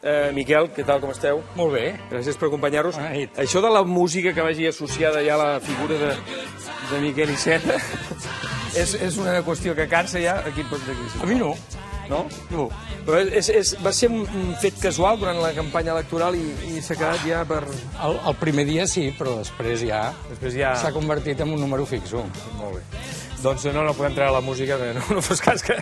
Eh, Miquel, què tal, com esteu? Molt bé. Gràcies per acompanyar-nos. Ah, Això de la música que vagi associada ja a la figura de, de Miquel Iceta és, és una qüestió que cansa ja aquí en d'aquí. A mi no. No? No. Però és, és, va ser un fet casual durant la campanya electoral i, i s'ha quedat ja per... El, el primer dia sí, però després ja després ja s'ha convertit en un número fixo. Molt bé. Doncs no, no podem treure la música, no, no fos cas que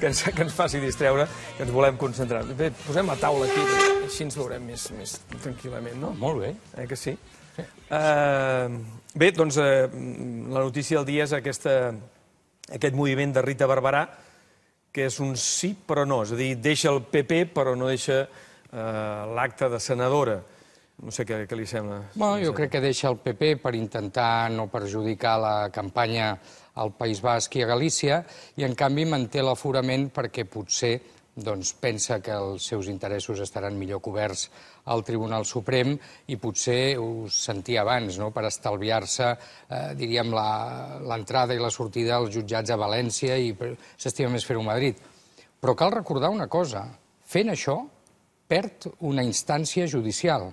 que ens, que ens faci distreure, que ens volem concentrar. Bé, posem la taula aquí, així ens veurem més, més tranquil·lament, no? Molt bé. Eh que sí? sí. Uh, bé, doncs uh, la notícia del dia és aquesta, aquest moviment de Rita Barberà, que és un sí però no, és a dir, deixa el PP però no deixa uh, l'acte de senadora. No sé què, què li sembla. Bueno, jo crec que deixa el PP per intentar no perjudicar la campanya al País Basc i a Galícia i, en canvi, manté l'aforament perquè potser doncs, pensa que els seus interessos estaran millor coberts al Tribunal Suprem i potser ho sentia abans, no? per estalviar-se, eh, l'entrada i la sortida als jutjats a València i s'estima més fer-ho a Madrid. Però cal recordar una cosa, fent això perd una instància judicial.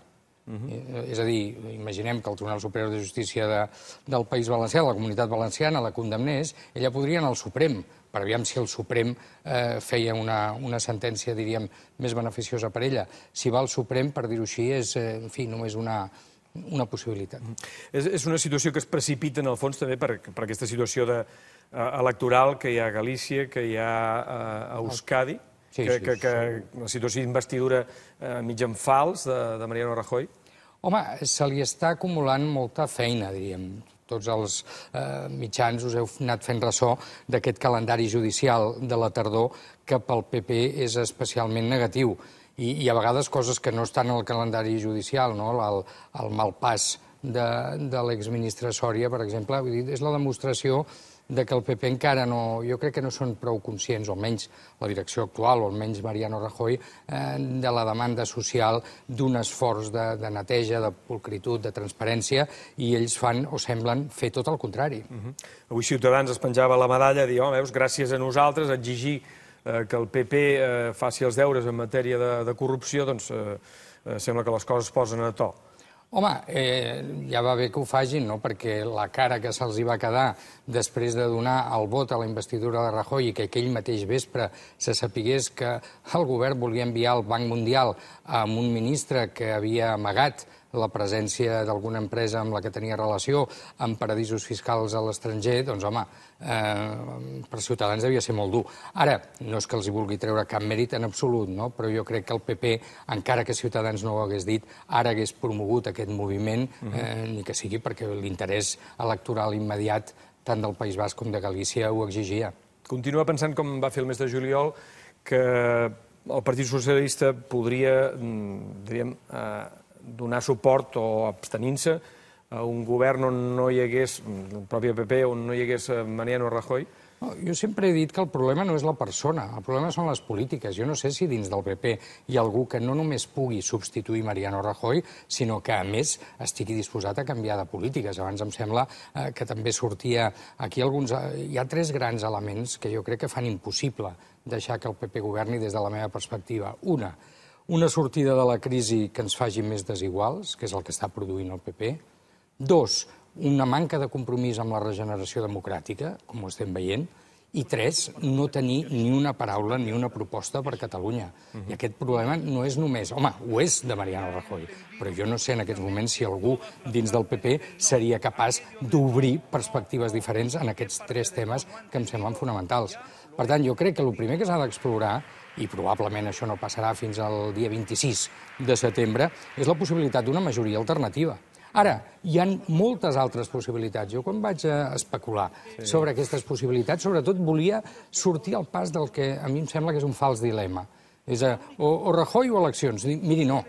Uh eh, -huh. És a dir, imaginem que el Tribunal Superior de Justícia de, del País Valencià, la Comunitat Valenciana, la condemnés, ella podria anar al Suprem, per aviam si el Suprem eh, feia una, una sentència, diríem, més beneficiosa per ella. Si va al Suprem, per dir-ho així, és, eh, en fi, només una, una possibilitat. Mm. És, és una situació que es precipita, en el fons, també per, per aquesta situació de, eh, electoral que hi ha a Galícia, que hi ha eh, a Euskadi, Sí, que, sí, que, que sí. la situació d'investidura eh, mig en fals de, de Mariano Rajoy? Home, se li està acumulant molta feina, diríem tots els eh, mitjans us heu anat fent ressò d'aquest calendari judicial de la tardor que pel PP és especialment negatiu. I, i a vegades coses que no estan al calendari judicial, no? el, el malpàs de, de l'exministre Sòria, per exemple, vull dir, és la demostració de que el PP encara no... Jo crec que no són prou conscients, o almenys la direcció actual, o almenys Mariano Rajoy, eh, de la demanda social d'un esforç de, de neteja, de pulcritud, de transparència, i ells fan o semblen fer tot el contrari. Uh mhm. -huh. Avui Ciutadans es penjava la medalla, dir, home, veus, gràcies a nosaltres, exigir eh, que el PP eh, faci els deures en matèria de, de corrupció, doncs eh, eh, sembla que les coses posen a to. Home, eh, ja va bé que ho facin, no?, perquè la cara que se'ls hi va quedar després de donar el vot a la investidura de Rajoy i que aquell mateix vespre se sapigués que el govern volia enviar al Banc Mundial amb un ministre que havia amagat la presència d'alguna empresa amb la que tenia relació amb paradisos fiscals a l'estranger, doncs, home, eh, per Ciutadans devia ser molt dur. Ara, no és que els hi vulgui treure cap mèrit en absolut, no? però jo crec que el PP, encara que Ciutadans no ho hagués dit, ara hagués promogut aquest moviment, eh, uh mhm. -huh. ni que sigui perquè l'interès electoral immediat tant del País Basc com de Galícia ho exigia. Continua pensant, com va fer el mes de juliol, que el Partit Socialista podria, mm, diríem, eh, donar suport o abstenint-se a un govern on no hi hagués, el propi PP, on no hi hagués eh, Mariano Rajoy? No, jo sempre he dit que el problema no és la persona, el problema són les polítiques. Jo no sé si dins del PP hi ha algú que no només pugui substituir Mariano Rajoy, sinó que, a més, estigui disposat a canviar de polítiques. Abans em sembla eh, que també sortia aquí alguns... Eh, hi ha tres grans elements que jo crec que fan impossible deixar que el PP governi des de la meva perspectiva. Una, una sortida de la crisi que ens faci més desiguals, que és el que està produint el PP. Dos, una manca de compromís amb la regeneració democràtica, com ho estem veient, i tres, no tenir ni una paraula ni una proposta per Catalunya. I aquest problema no és només... Home, ho és de Mariano Rajoy, però jo no sé en aquests moments si algú dins del PP seria capaç d'obrir perspectives diferents en aquests tres temes que em semblen fonamentals. Per tant, jo crec que el primer que s'ha d'explorar i probablement això no passarà fins al dia 26 de setembre, és la possibilitat d'una majoria alternativa. Ara, hi han moltes altres possibilitats. Jo quan vaig a especular sí. sobre aquestes possibilitats, sobretot volia sortir al pas del que a mi em sembla que és un fals dilema. És a, o, o Rajoy o eleccions. Miri, no,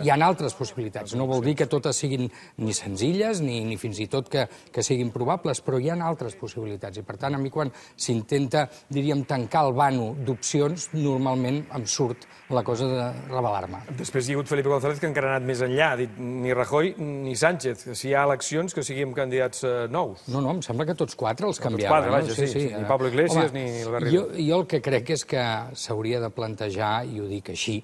hi ha altres possibilitats. No vol dir que totes siguin ni senzilles ni, ni fins i tot que, que siguin probables, però hi ha altres possibilitats. I, per tant, a mi quan s'intenta, diríem, tancar el vano d'opcions, normalment em surt la cosa de revelar-me. Després hi ha hagut Felipe González que encara ha anat més enllà. Ha dit ni Rajoy ni Sánchez. Si hi ha eleccions, que siguin candidats eh, nous. No, no, em sembla que tots quatre els canviaven. Tots quatre, no? vaja, sí, sí, sí. Ni eh. Pablo Iglesias Home, ni el Garrido. Jo, jo el que crec és que s'hauria de plantejar, i ho dic així,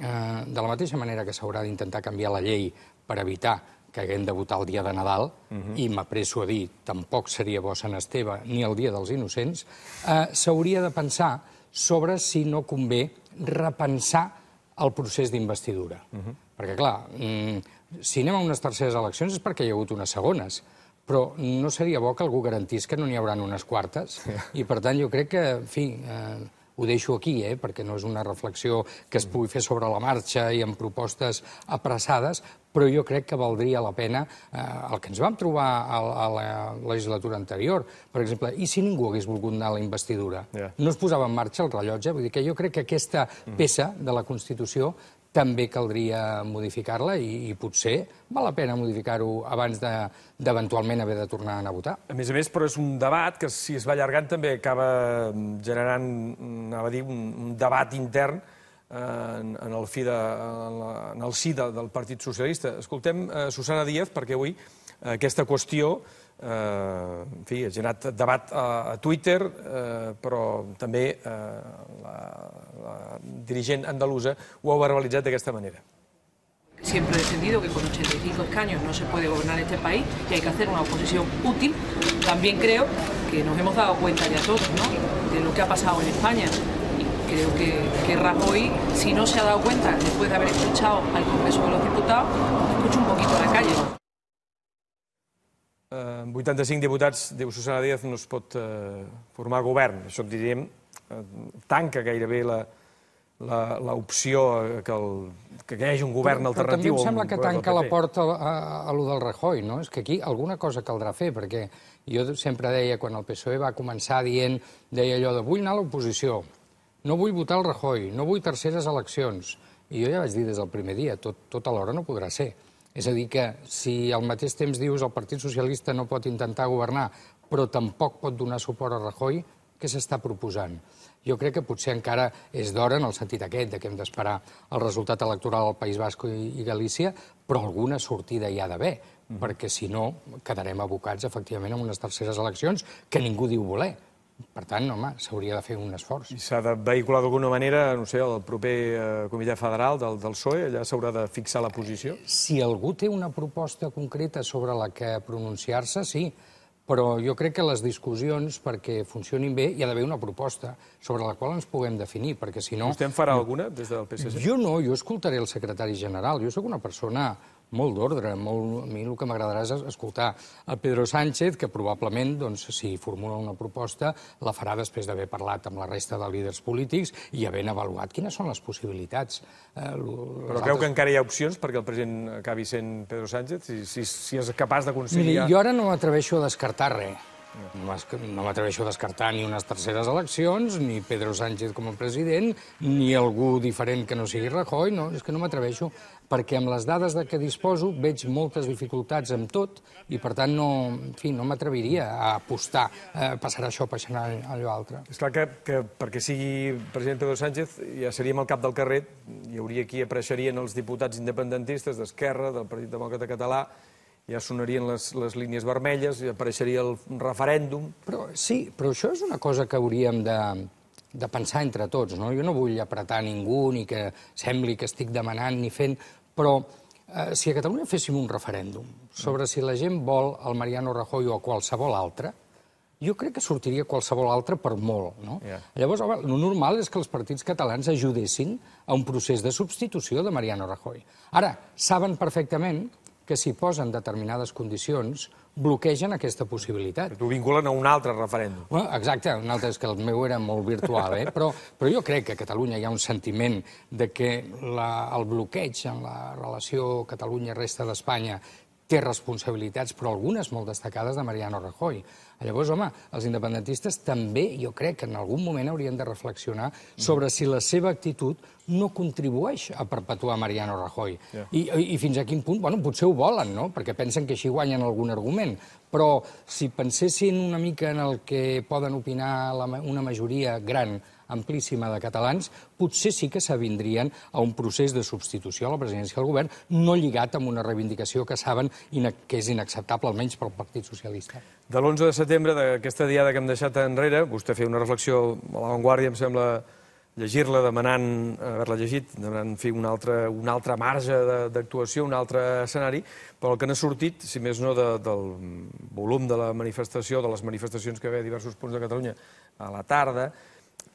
Eh, de la mateixa manera que s'haurà d'intentar canviar la llei per evitar que haguem de votar el dia de Nadal, uh mhm. -huh. i m'apresso a dir, tampoc seria bo Sant Esteve ni el dia dels innocents, eh, s'hauria de pensar sobre si no convé repensar el procés d'investidura. Uh mhm. -huh. Perquè, clar, mm, si anem a unes terceres eleccions és perquè hi ha hagut unes segones, però no seria bo que algú garantís que no n'hi hauran unes quartes, i, per tant, jo crec que, en fi... Eh, ho deixo aquí, eh, perquè no és una reflexió que es mm. pugui fer sobre la marxa i amb propostes apressades, però jo crec que valdria la pena eh, el que ens vam trobar a, a la legislatura anterior. Per exemple, i si ningú hagués volgut anar a la investidura? Yeah. No es posava en marxa el rellotge? Vull dir que jo crec que aquesta mm. peça de la Constitució també caldria modificar-la i, i potser val la pena modificar-ho abans d'eventualment de, haver de tornar a anar a votar. A més a més, però és un debat que si es va allargant també acaba mm, generant, mm, anava a dir, un, un debat intern eh, en, en, el fi de, en, la, en el SIDA de, del Partit Socialista. Escoltem eh, Susana Díaz perquè avui eh, aquesta qüestió eh, en fi, ha generat debat a, a Twitter, eh, però també eh, la, la dirigent andalusa ho ha verbalitzat d'aquesta manera. Siempre he defendido que con 85 escaños no se puede gobernar este país y hay que hacer una oposición útil. También creo que nos hemos dado cuenta ya todos ¿no? de lo que ha pasado en España. Y creo que, que Rajoy, si no se ha dado cuenta después de haber escuchado al Congreso de los Diputados, escucha un poquito a la calle. Eh, amb 85 diputats, diu Susana Díaz, no es pot eh, formar govern. Això, diríem, eh, tanca gairebé l'opció que, el, que hi hagi un govern però, alternatiu. Però també em sembla que tanca la porta a, a lo del Rajoy, no? És que aquí alguna cosa caldrà fer, perquè jo sempre deia, quan el PSOE va començar dient, deia allò de vull anar a l'oposició, no vull votar el Rajoy, no vull terceres eleccions. I jo ja vaig dir des del primer dia, tot, tot alhora no podrà ser. És a dir, que si al mateix temps dius el Partit Socialista no pot intentar governar, però tampoc pot donar suport a Rajoy, què s'està proposant? Jo crec que potser encara és d'hora, en el sentit aquest, de que hem d'esperar el resultat electoral al País Basc i, i Galícia, però alguna sortida hi ha d'haver, mm. perquè si no quedarem abocats, efectivament, a unes terceres eleccions que ningú diu voler. Per tant, home, s'hauria de fer un esforç. I s'ha de vehicular d'alguna manera, no sé, el proper eh, comitè federal del, del PSOE, allà s'haurà de fixar la posició? Si algú té una proposta concreta sobre la que pronunciar-se, sí, però jo crec que les discussions, perquè funcionin bé, hi ha d'haver una proposta sobre la qual ens puguem definir, perquè si no... Vostè en farà alguna des del PSC? Jo no, jo escoltaré el secretari general. Jo sóc una persona molt d'ordre. A mi el que m'agradarà és escoltar a Pedro Sánchez, que probablement, doncs, si formula una proposta, la farà després d'haver parlat amb la resta de líders polítics i haver avaluat quines són les possibilitats. Eh, les Però altres... creu que encara hi ha opcions perquè el president acabi sent Pedro Sánchez, si, si, si és capaç de conciliar... Miri, jo ara no m'atreveixo a descartar res. No m'atreveixo a descartar ni unes terceres eleccions, ni Pedro Sánchez com a president, ni algú diferent que no sigui Rajoy, no, és que no m'atreveixo perquè amb les dades de què disposo veig moltes dificultats amb tot i, per tant, no, en fi, no m'atreviria a apostar eh, passar això, passarà allò altre. És clar que, que perquè sigui president Pedro Sánchez ja seríem al cap del carrer, hi hauria qui apareixerien els diputats independentistes d'Esquerra, del Partit Demòcrata Català, ja sonarien les, les línies vermelles, i apareixeria el referèndum... Però, sí, però això és una cosa que hauríem de, de pensar entre tots, no? Jo no vull apretar ningú, ni que sembli que estic demanant ni fent... Però eh, si a Catalunya féssim un referèndum sobre si la gent vol el Mariano Rajoy o qualsevol altre, jo crec que sortiria qualsevol altre per molt. No? Yeah. Llavors, home, el normal és que els partits catalans ajudessin a un procés de substitució de Mariano Rajoy. Ara, saben perfectament que si posen determinades condicions bloquegen aquesta possibilitat. T'ho vinculen a un altre referèndum. Bueno, exacte, un altre, és que el meu era molt virtual, eh? però, però jo crec que a Catalunya hi ha un sentiment de que la, el bloqueig en la relació Catalunya-resta d'Espanya té responsabilitats, però algunes molt destacades de Mariano Rajoy. Llavors, home, els independentistes també, jo crec que en algun moment haurien de reflexionar sobre si la seva actitud no contribueix a perpetuar Mariano Rajoy. Yeah. I, I fins a quin punt, bueno, potser ho volen, no?, perquè pensen que així guanyen algun argument. Però si pensessin una mica en el que poden opinar la, una majoria gran amplíssima de catalans, potser sí que s'avindrien a un procés de substitució a la presidència del govern, no lligat amb una reivindicació que saben que és inacceptable, almenys pel Partit Socialista. De l'11 de setembre, d'aquesta diada que hem deixat enrere, vostè feia una reflexió a l'avantguàrdia, em sembla, llegir-la demanant, haver-la llegit, demanant en fi, un altre, un altre marge d'actuació, un altre escenari, però el que n'ha sortit, si més no de, del volum de la manifestació, de les manifestacions que hi havia a diversos punts de Catalunya a la tarda,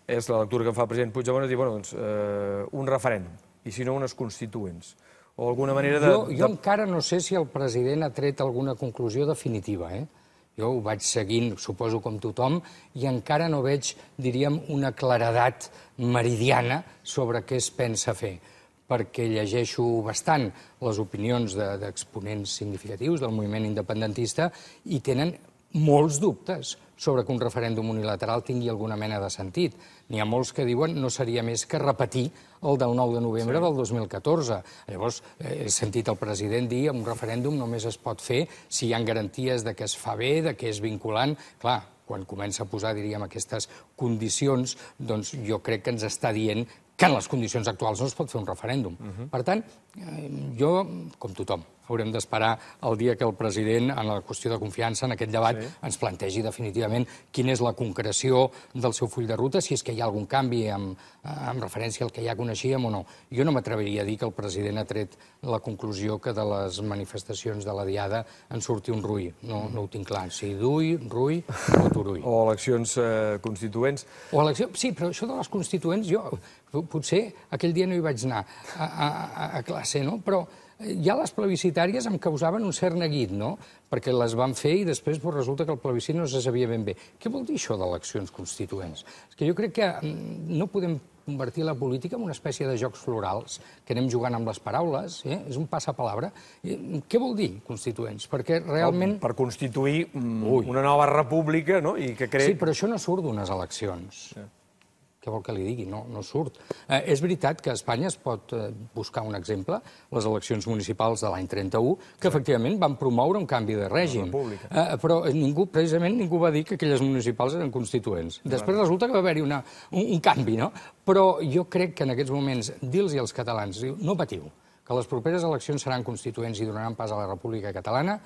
és la lectura que fa el president Puigdemont, és dir, bueno, doncs, eh, un referèndum, i si no, unes constituents o alguna manera de... Jo, jo de... encara no sé si el president ha tret alguna conclusió definitiva, eh? Jo ho vaig seguint, suposo, com tothom, i encara no veig, diríem, una claredat meridiana sobre què es pensa fer, perquè llegeixo bastant les opinions d'exponents de, significatius del moviment independentista i tenen molts dubtes sobre que un referèndum unilateral tingui alguna mena de sentit. N'hi ha molts que diuen no seria més que repetir el del 9 de novembre sí. del 2014. Llavors, eh, he sentit el president dir que un referèndum només es pot fer si hi ha garanties de que es fa bé, de que és vinculant. Clar, quan comença a posar, diríem, aquestes condicions, doncs jo crec que ens està dient que en les condicions actuals no es pot fer un referèndum. Uh mhm. -huh. Per tant, eh, jo, com tothom, haurem d'esperar el dia que el president, en la qüestió de confiança, en aquest debat, sí. ens plantegi definitivament quina és la concreció del seu full de ruta, si és que hi ha algun canvi amb, amb referència al que ja coneixíem o no. Jo no m'atreviria a dir que el president ha tret la conclusió que de les manifestacions de la Diada en surti un Rui. No, no ho tinc clar. Si Dui, Rui o turui. O eleccions eh, constituents. O elecció... Sí, però això de les constituents, jo potser aquell dia no hi vaig anar a, a, a classe, no? Però ja les plebiscitàries em causaven un cert neguit, no? Perquè les van fer i després pues, resulta que el plebiscit no se sabia ben bé. Què vol dir això d'eleccions constituents? És que jo crec que mm, no podem convertir la política en una espècie de jocs florals, que anem jugant amb les paraules, eh? és un passapalabra. I, eh, què vol dir constituents? Perquè realment... Per constituir mm, Ui. una nova república, no? I que cre... Sí, però això no surt d'unes eleccions. Sí. Què vol que li digui? No, no surt. Eh, és veritat que a Espanya es pot eh, buscar un exemple, les eleccions municipals de l'any 31, que sí. efectivament van promoure un canvi de règim. Eh, però eh, ningú, precisament ningú va dir que aquelles municipals eren constituents. Després bueno. resulta que va haver-hi un, un canvi, no? Però jo crec que en aquests moments dir-los als catalans, diu, no patiu, que les properes eleccions seran constituents i donaran pas a la República Catalana,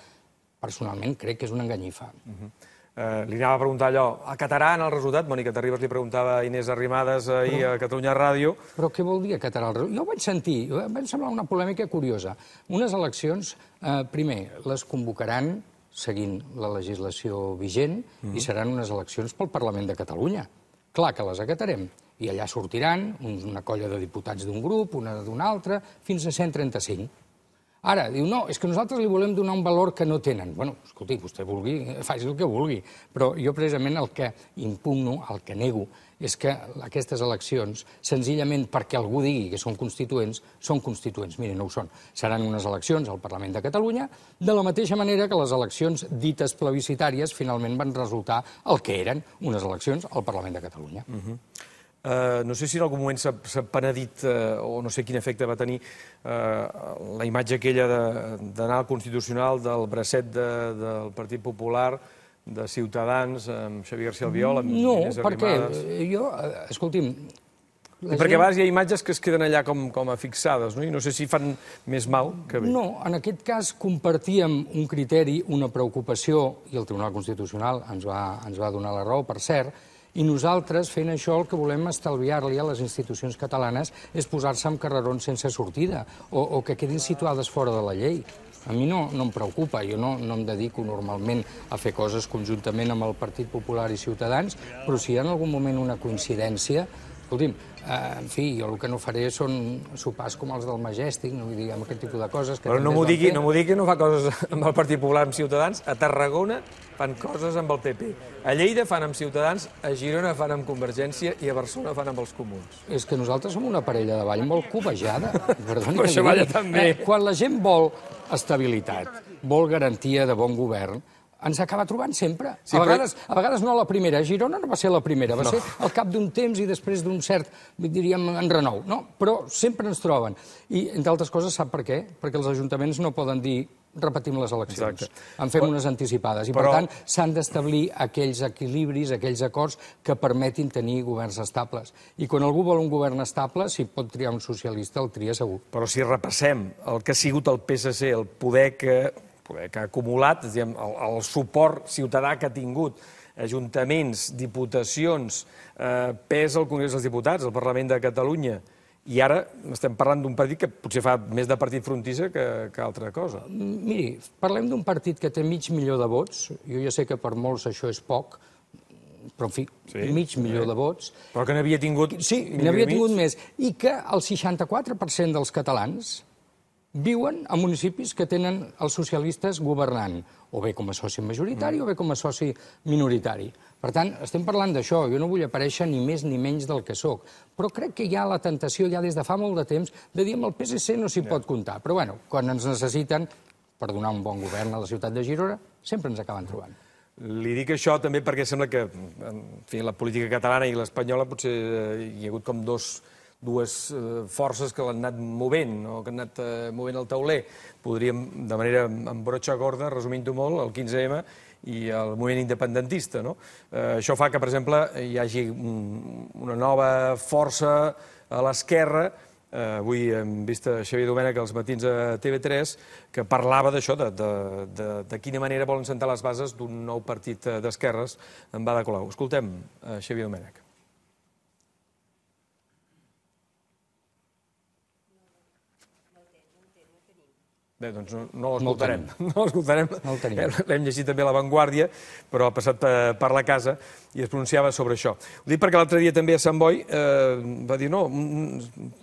personalment crec que és una enganyifa. Uh mhm. -huh. Eh, li anava a preguntar allò, en el resultat? Mònica Terribas li preguntava a Inés Arrimadas ahir però, a Catalunya Ràdio. Però què vol dir acatarà el resultat? Jo ho vaig sentir, em va semblar una polèmica curiosa. Unes eleccions, eh, primer, les convocaran seguint la legislació vigent mm. i mm-hmm. seran unes eleccions pel Parlament de Catalunya. Clar que les acatarem. I allà sortiran uns, una colla de diputats d'un grup, una d'un altre, fins a 135. Ara, diu, no, és que nosaltres li volem donar un valor que no tenen. Bueno, escolti, vostè vulgui, eh, faci el que vulgui, però jo precisament el que impugno, el que nego, és que aquestes eleccions, senzillament perquè algú digui que són constituents, són constituents. Mire, no ho són. Seran unes eleccions al Parlament de Catalunya, de la mateixa manera que les eleccions dites plebiscitàries finalment van resultar el que eren, unes eleccions al Parlament de Catalunya. Uh mhm. -huh. Eh, no sé si en algun moment s'ha penedit eh, o no sé quin efecte va tenir eh, la imatge aquella d'anar al Constitucional del bracet de, del Partit Popular de Ciutadans, amb Xavier García Albiol, amb no, Inés Arrimadas... No, perquè jo... Eh, escolti'm, la gent... Perquè a vegades hi ha imatges que es queden allà com, com a fixades, no? I no sé si fan més mal que bé. No, en aquest cas compartíem un criteri, una preocupació, i el Tribunal Constitucional ens va, ens va donar la raó, per cert, i nosaltres fent això el que volem estalviar-li a les institucions catalanes és posar-se en carrerons sense sortida o, o que quedin situades fora de la llei. A mi no, no em preocupa, jo no, no em dedico normalment a fer coses conjuntament amb el Partit Popular i Ciutadans, però si hi ha en algun moment una coincidència, escolti'm, Eh, en fi, jo el que no faré són sopars com els del Majestic, no vull dir, amb aquest tipus de coses... Que Però no m'ho digui, no digui que no fa coses amb el Partit Popular amb Ciutadans. A Tarragona fan coses amb el PP. A Lleida fan amb Ciutadans, a Girona fan amb Convergència i a Barcelona fan amb els comuns. És que nosaltres som una parella de ball molt covejada. Perdoni, Però això balla també. Eh, quan la gent vol estabilitat, vol garantia de bon govern, ens acaba trobant sempre. Sí, a, vegades, però... a vegades no la primera. Girona no va ser la primera, va no. ser al cap d'un temps i després d'un cert, diríem, en renou. No, però sempre ens troben. I, entre altres coses, sap per què? Perquè els ajuntaments no poden dir repetim les eleccions, Exacte. en fem però, unes anticipades. I, però... per tant, s'han d'establir aquells equilibris, aquells acords que permetin tenir governs estables. I quan algú vol un govern estable, si pot triar un socialista, el tria segur. Però si repassem el que ha sigut el PSC, el poder que poder que ha acumulat, diguem, el, el suport ciutadà que ha tingut ajuntaments, diputacions, eh, pes al Congrés dels Diputats, al Parlament de Catalunya, i ara estem parlant d'un partit que potser fa més de partit frontissa que, que altra cosa. Miri, parlem d'un partit que té mig milió de vots. Jo ja sé que per molts això és poc, però en fi, sí, mig sí. milió de vots. Però que n'havia tingut... Sí, n'havia tingut més. I que el 64% dels catalans viuen a municipis que tenen els socialistes governant, o bé com a soci majoritari mm. o bé com a soci minoritari. Per tant, estem parlant d'això. Jo no vull aparèixer ni més ni menys del que sóc. Però crec que hi ha la tentació, ja des de fa molt de temps, de dir amb el PSC no s'hi pot comptar. Però, bueno, quan ens necessiten per donar un bon govern a la ciutat de Girona, sempre ens acaben trobant. Li dic això també perquè sembla que en fi, la política catalana i l'espanyola potser eh, hi ha hagut com dos dues eh, forces que l'han anat movent, o que han anat eh, movent el tauler. Podríem, de manera amb brotxa gorda, resumint-ho molt, el 15M i el moviment independentista. No? Eh, això fa que, per exemple, hi hagi un, una nova força a l'esquerra Eh, avui hem vist a Xavier Domènech als matins a TV3 que parlava d'això, de, de, de, de quina manera volen sentar les bases d'un nou partit eh, d'esquerres en Bada Colau. Escoltem eh, Xavier Domènech. Bé, doncs no, l'escoltarem. No l'escoltarem. No eh, L'hem llegit també a La Vanguardia, però ha passat per, eh, per la casa i es pronunciava sobre això. Ho dic perquè l'altre dia també a Sant Boi eh, va dir, no,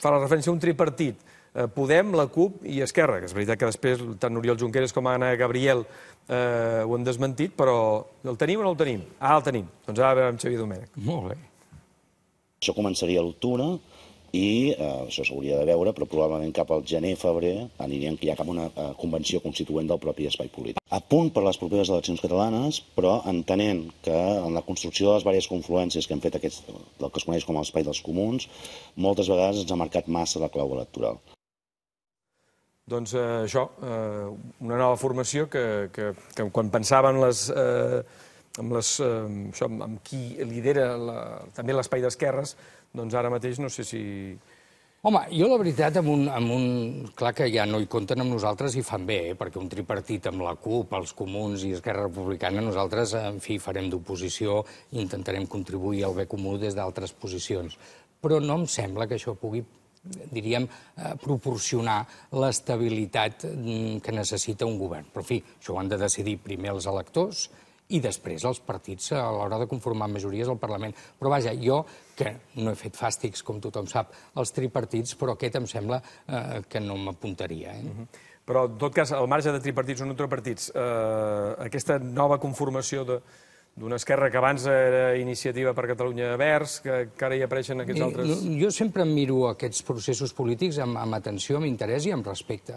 fa la referència a un tripartit, eh, Podem, la CUP i Esquerra, que és veritat que després tant Oriol Junqueras com Anna Gabriel eh, ho han desmentit, però el tenim o no el tenim? Ah, el tenim. Doncs ara veurem Xavier Domènech. Molt bé. Jo començaria a l'octubre, i eh, això s'hauria de veure, però probablement cap al gener-febrer anirem ja cap a una eh, convenció constituent del propi espai polític. A punt per les properes eleccions catalanes, però entenent que en la construcció de les diverses confluències que han fet aquests, el que es coneix com l'espai dels comuns, moltes vegades ens ha marcat massa la clau electoral. Doncs eh, això, eh, una nova formació que, que, que quan pensaven les... Eh, amb, les, eh, això, amb qui lidera la, també l'espai d'esquerres, doncs ara mateix no sé si... Home, jo la veritat, amb un, amb un... clar que ja no hi compten amb nosaltres i fan bé, eh? perquè un tripartit amb la CUP, els comuns i Esquerra Republicana, nosaltres, en fi, farem d'oposició i intentarem contribuir al bé comú des d'altres posicions. Però no em sembla que això pugui diríem, eh, proporcionar l'estabilitat mm, que necessita un govern. Però, en fi, això ho han de decidir primer els electors, i després els partits a l'hora de conformar majories al Parlament. Però vaja, jo, que no he fet fàstics, com tothom sap, els tripartits, però aquest em sembla eh, que no m'apuntaria. Eh? Mhm. Però, en tot cas, al marge de tripartits o no tripartits, eh, aquesta nova conformació de, d'una esquerra que abans era iniciativa per Catalunya Verds, que, que ara hi apareixen aquests I, eh, altres... Jo sempre miro aquests processos polítics amb, amb atenció, amb interès i amb respecte.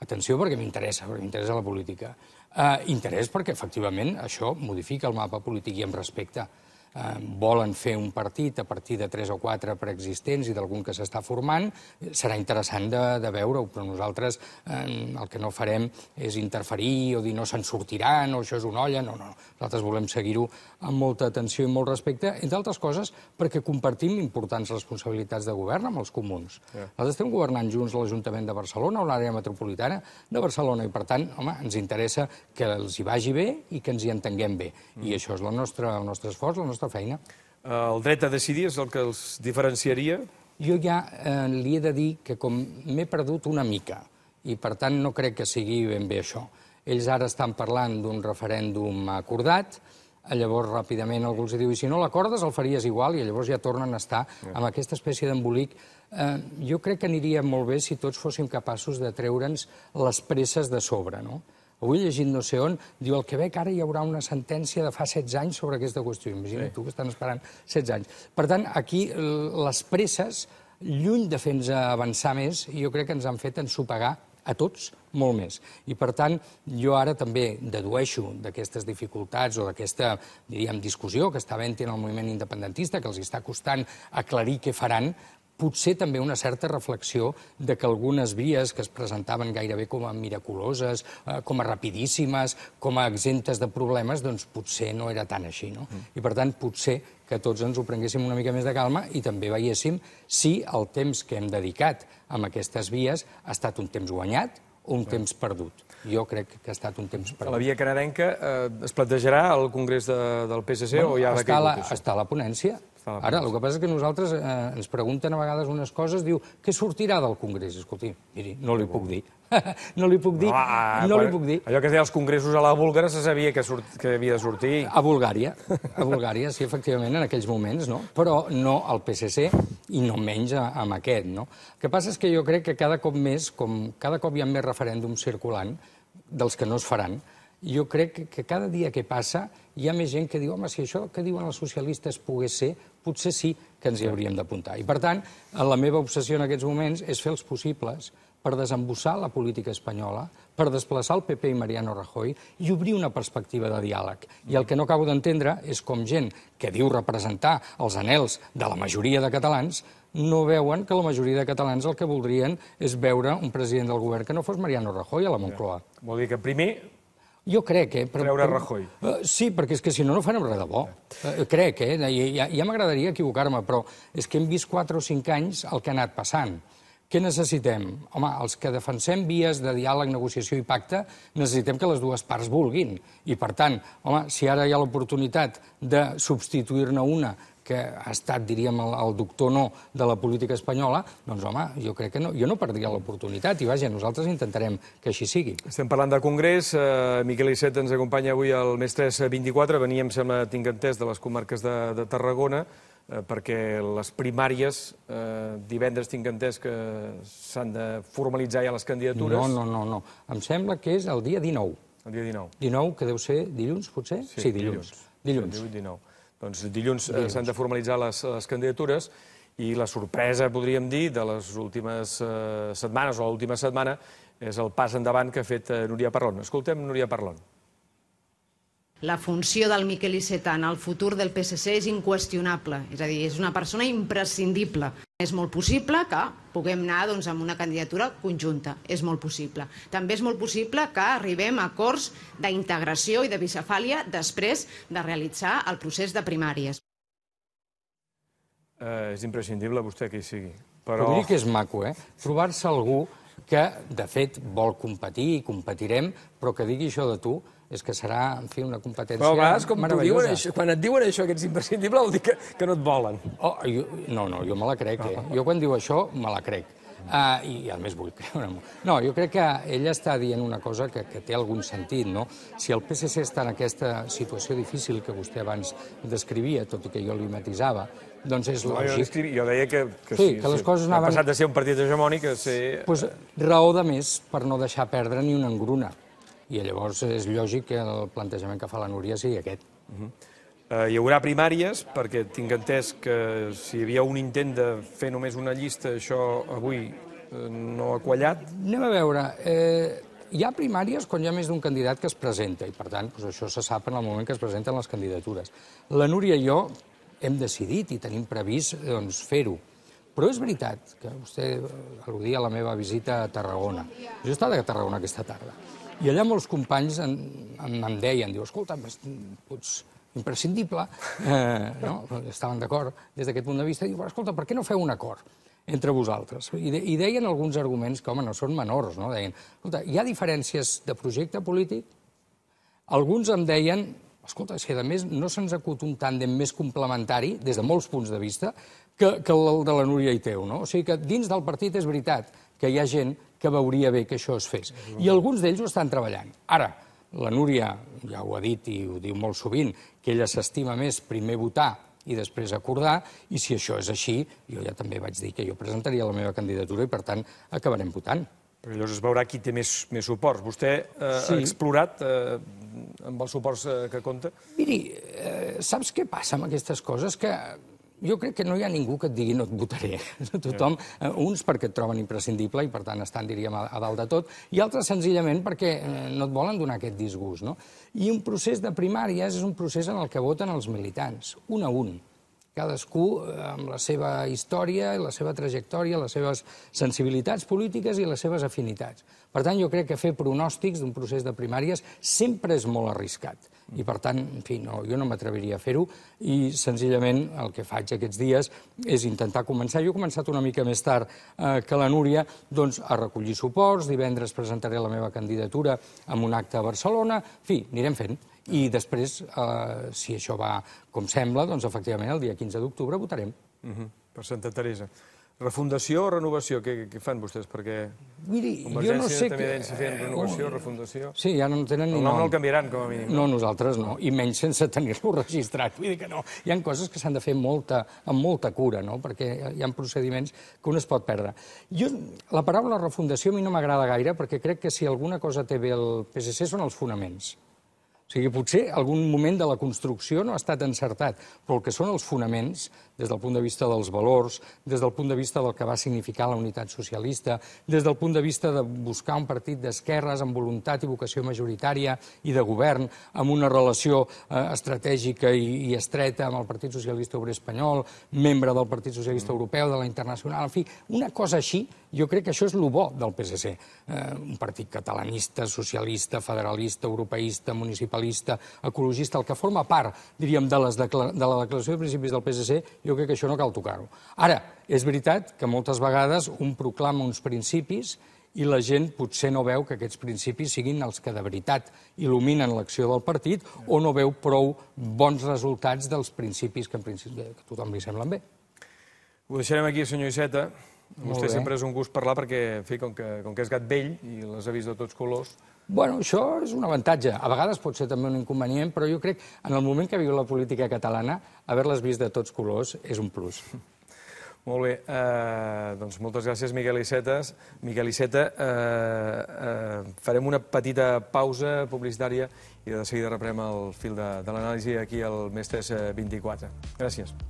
Atenció perquè m'interessa, perquè m'interessa la política. Uh, interès perquè, efectivament, això modifica el mapa polític i amb respecte eh, volen fer un partit a partir de tres o quatre preexistents i d'algun que s'està formant, serà interessant de, de veure-ho, però nosaltres eh, el que no farem és interferir o dir no se'n sortiran o això és una olla, no, no. Nosaltres volem seguir-ho amb molta atenció i molt respecte, entre altres coses perquè compartim importants responsabilitats de govern amb els comuns. Yeah. Nosaltres estem governant junts l'Ajuntament de Barcelona o l'àrea metropolitana de Barcelona i, per tant, home, ens interessa que els hi vagi bé i que ens hi entenguem bé. Mm. I això és la nostra, el nostre esforç, la nostra vostra feina? El dret a decidir és el que els diferenciaria? Jo ja eh, li he de dir que com m'he perdut una mica, i per tant no crec que sigui ben bé això. Ells ara estan parlant d'un referèndum acordat, eh, llavors ràpidament algú els diu i si no l'acordes el faries igual i llavors ja tornen a estar amb aquesta espècie d'embolic. Eh, jo crec que aniria molt bé si tots fóssim capaços de treure'ns les presses de sobre, no? Avui llegint no sé on, diu ve Quebec ara hi haurà una sentència de fa 16 anys sobre aquesta qüestió. Imagina't tu que estan esperant 16 anys. Per tant, aquí les presses, lluny de fer-nos avançar més, jo crec que ens han fet ensopegar a tots molt més. I, per tant, jo ara també dedueixo d'aquestes dificultats o d'aquesta, diríem, discussió que està havent en el moviment independentista, que els està costant aclarir què faran, potser també una certa reflexió de que algunes vies que es presentaven gairebé com a miraculoses, eh, com a rapidíssimes, com a exemptes de problemes, doncs potser no era tan així, no? Mm. I per tant, potser que tots ens ho prenguéssim una mica més de calma i també veiéssim si el temps que hem dedicat a aquestes vies ha estat un temps guanyat o un sí. temps perdut. Jo crec que ha estat un temps perdut. La via canadenca eh, es plantejarà al Congrés de, del PSC bueno, o ja ha decaigut això? Està a la ponència, fa la Ara, el que passa és que nosaltres eh, ens pregunten a vegades unes coses, diu, què sortirà del Congrés? Escolti, miri, no li puc dir. no li puc dir, no, ah, no li puc dir. Allò que deia els congressos a la Búlgara se sabia que, surt, que havia de sortir. A Bulgària, a Bulgària, sí, efectivament, en aquells moments, no? Però no al PSC i no menys amb aquest, no? El que passa és que jo crec que cada cop més, com cada cop hi ha més referèndums circulant, dels que no es faran, jo crec que cada dia que passa hi ha més gent que diu home, si això que diuen els socialistes pogués ser, potser sí que ens hi hauríem d'apuntar. I, per tant, eh, la meva obsessió en aquests moments és fer els possibles per desembossar la política espanyola, per desplaçar el PP i Mariano Rajoy i obrir una perspectiva de diàleg. I el que no acabo d'entendre és com gent que diu representar els anells de la majoria de catalans no veuen que la majoria de catalans el que voldrien és veure un president del govern que no fos Mariano Rajoy a la Moncloa. Ja. Vol dir que primer jo crec, eh? Però, Treure Rajoy. Eh, sí, perquè és que si no, no farem res de bo. Eh, crec, eh? Ja, ja m'agradaria equivocar-me, però és que hem vist 4 o 5 anys el que ha anat passant. Què necessitem? Home, els que defensem vies de diàleg, negociació i pacte, necessitem que les dues parts vulguin. I, per tant, home, si ara hi ha l'oportunitat de substituir-ne una que ha estat, diríem, el, el doctor no de la política espanyola, doncs, home, jo crec que no, jo no perdria l'oportunitat i, vaja, nosaltres intentarem que així sigui. Estem parlant de Congrés. Uh, Miquel Icet ens acompanya avui al Més 3 24. Veníem, sembla, tinc entès, de les comarques de, de Tarragona, uh, perquè les primàries, uh, divendres tinc entès que s'han de formalitzar ja les candidatures. No, no, no, no. Em sembla que és el dia 19. El dia 19. 19, que deu ser dilluns, potser? Sí, sí dilluns. Dilluns. dilluns. 18, 19. Doncs eh, dilluns, s'han de formalitzar les, les candidatures i la sorpresa, podríem dir, de les últimes eh, setmanes o l'última setmana és el pas endavant que ha fet eh, Núria Parlon. Escoltem Núria Parlon. La funció del Miquel Iceta en el futur del PSC és inqüestionable, és a dir, és una persona imprescindible. És molt possible que puguem anar doncs, amb una candidatura conjunta, és molt possible. També és molt possible que arribem a acords d'integració i de bicefàlia després de realitzar el procés de primàries. Eh, és imprescindible vostè que hi sigui. Però... Podria que és maco, eh? Trobar-se algú que, de fet, vol competir i competirem, però que digui això de tu, és que serà, en fi, una competència Però vas, com diuen això, quan et diuen això, que ets imprescindible, vol dir que, que no et volen. Oh, jo, no, no, jo me la crec, eh? Jo quan diu això, me la crec. Uh, i, I a més vull creure -m'ho. No, jo crec que ella està dient una cosa que, que té algun sentit, no? Si el PSC està en aquesta situació difícil que vostè abans descrivia, tot i que jo li matisava, doncs és lògic. No, jo, descri... jo deia que, que, sí, sí, que les sí, coses anaven... Ha passat de ser un partit hegemònic a ser... Pues, doncs, raó de més per no deixar perdre ni una engruna. I llavors és lògic que el plantejament que fa la Núria sigui aquest. Uh eh, -huh. uh, hi haurà primàries, perquè tinc entès que si hi havia un intent de fer només una llista, això avui eh, no ha quallat? Anem a veure. Eh, hi ha primàries quan hi ha més d'un candidat que es presenta, i per tant doncs això se sap en el moment que es presenten les candidatures. La Núria i jo hem decidit i tenim previst doncs, fer-ho. Però és veritat que vostè eh, al·ludia a la meva visita a Tarragona. Jo he estat a Tarragona aquesta tarda. I allà molts companys en, en, em deien, diu, escolta, pots imprescindible, eh, no? estaven d'acord des d'aquest punt de vista, i diu, escolta, per què no feu un acord entre vosaltres? I, de, i deien alguns arguments que, home, no són menors, no? Deien, escolta, hi ha diferències de projecte polític? Alguns em deien, escolta, és que, a més, no se'ns acut un tàndem més complementari, des de molts punts de vista, que, que el de la Núria i teu, no? O sigui que dins del partit és veritat que hi ha gent que veuria bé que això es fes. I alguns d'ells ho estan treballant. Ara, la Núria ja ho ha dit i ho diu molt sovint, que ella s'estima més primer votar i després acordar, i si això és així, jo ja també vaig dir que jo presentaria la meva candidatura i, per tant, acabarem votant. Però llavors es veurà qui té més, més suports. Vostè eh, sí. ha explorat eh, amb els suports eh, que compta? Miri, eh, saps què passa amb aquestes coses? Que jo crec que no hi ha ningú que et digui no et votaré. Tothom, eh, uns perquè et troben imprescindible i, per tant, estan, diríem, a, a dalt de tot, i altres senzillament perquè eh, no et volen donar aquest disgust. No? I un procés de primàries és un procés en el que voten els militants, un a un cadascú eh, amb la seva història, la seva trajectòria, les seves sensibilitats polítiques i les seves afinitats. Per tant, jo crec que fer pronòstics d'un procés de primàries sempre és molt arriscat i, per tant, en fi, no, jo no m'atreviria a fer-ho i, senzillament, el que faig aquests dies és intentar començar. Jo he començat una mica més tard eh, que la Núria doncs, a recollir suports. Divendres presentaré la meva candidatura en un acte a Barcelona. En fi, anirem fent. I després, eh, si això va com sembla, doncs, efectivament, el dia 15 d'octubre votarem. Uh mhm. -huh. Per Santa Teresa. Refundació o renovació? Què, què fan vostès? Perquè Miri, jo no sé també que... fent renovació, o oh. refundació... Sí, ja no en tenen ni nom. El nom no el canviaran, com a mínim. No, nosaltres no, i menys sense tenir-lo registrat. Vull dir que no, hi han coses que s'han de fer molta, amb molta cura, no? perquè hi ha procediments que un es pot perdre. Jo, la paraula refundació a mi no m'agrada gaire, perquè crec que si alguna cosa té bé el PSC són els fonaments. O sigui, potser algun moment de la construcció no ha estat encertat, però el que són els fonaments des del punt de vista dels valors, des del punt de vista del que va significar la unitat socialista, des del punt de vista de buscar un partit d'esquerres amb voluntat i vocació majoritària i de govern, amb una relació eh, estratègica i, estreta amb el Partit Socialista Obrer Espanyol, membre del Partit Socialista Europeu, de la Internacional, en fi, una cosa així, jo crec que això és el bo del PSC. Eh, un partit catalanista, socialista, federalista, europeista, municipalista, ecologista, el que forma part, diríem, de, les de la declaració de principis del PSC, jo jo crec que això no cal tocar-ho. Ara, és veritat que moltes vegades un proclama uns principis i la gent potser no veu que aquests principis siguin els que de veritat il·luminen l'acció del partit o no veu prou bons resultats dels principis que, en principi, que a tothom li semblen bé. Ho deixarem aquí, senyor Iceta. Vostè sempre és un gust parlar perquè, en fi, com que, com que és gat vell i les ha vist de tots colors, Bueno, això és un avantatge. A vegades pot ser també un inconvenient, però jo crec en el moment que viu la política catalana, haver-les vist de tots colors és un plus. Molt bé, eh, doncs moltes gràcies, Miquel Iceta. Miquel Iceta, eh, eh, farem una petita pausa publicitària i de seguida reprem el fil de, de l'anàlisi aquí al Mestres 24. Eh, gràcies.